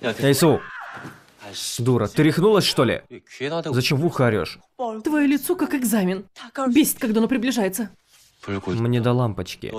Тайсу! Дура, ты рехнулась, что ли? Зачем в ухо орешь? Твое лицо как экзамен. Бесит, когда оно приближается. Мне до лампочки.